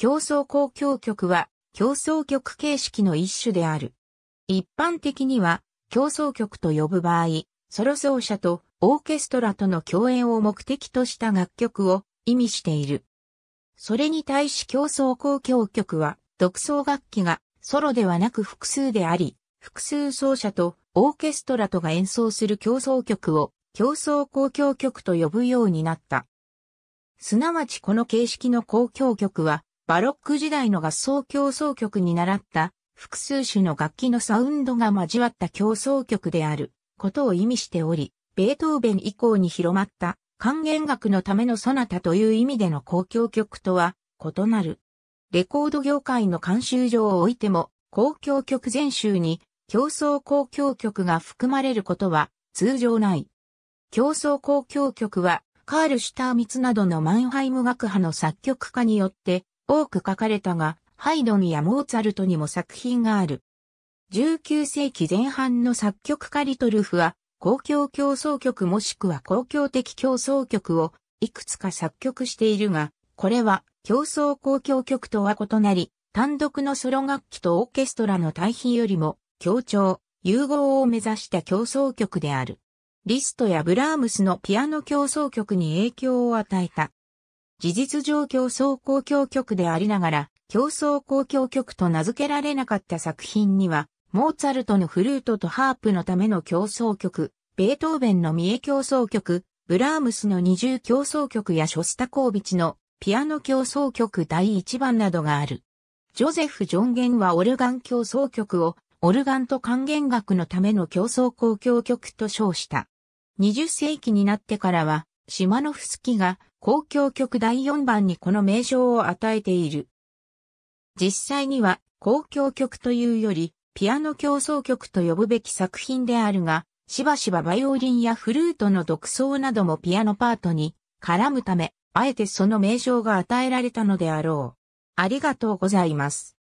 競争公共局は競争局形式の一種である。一般的には競争局と呼ぶ場合、ソロ奏者とオーケストラとの共演を目的とした楽曲を意味している。それに対し競争公共曲は独奏楽器がソロではなく複数であり、複数奏者とオーケストラとが演奏する競争曲を競争公共曲と呼ぶようになった。すなわちこの形式の公共曲はバロック時代の合奏協奏曲に習った複数種の楽器のサウンドが交わった競争曲であることを意味しており、ベートーベン以降に広まった管弦楽のためのソナタという意味での公共曲とは異なる。レコード業界の慣習上を置いても、公共曲全集に競争公共曲が含まれることは通常ない。競争公共曲はカール・シュターミツなどのマンハイム学派の作曲家によって多く書かれたが、ハイドンやモーツァルトにも作品がある。19世紀前半の作曲家リトルフは、公共競争曲もしくは公共的競争曲をいくつか作曲しているが、これは競争公共曲とは異なり、単独のソロ楽器とオーケストラの対比よりも、協調、融合を目指した競争曲である。リストやブラームスのピアノ競争曲に影響を与えた。事実上競争公共曲でありながら、競争公共曲と名付けられなかった作品には、モーツァルトのフルートとハープのための競争曲、ベートーベンの三重競争曲、ブラームスの二重競争曲やショスタコービチのピアノ競争曲第一番などがある。ジョゼフ・ジョンゲンはオルガン競争曲をオルガンと還元楽のための競争公共曲と称した。20世紀になってからはシマノフスキが交響曲第4番にこの名称を与えている。実際には交響曲というよりピアノ競争曲と呼ぶべき作品であるが、しばしばバイオリンやフルートの独奏などもピアノパートに絡むため、あえてその名称が与えられたのであろう。ありがとうございます。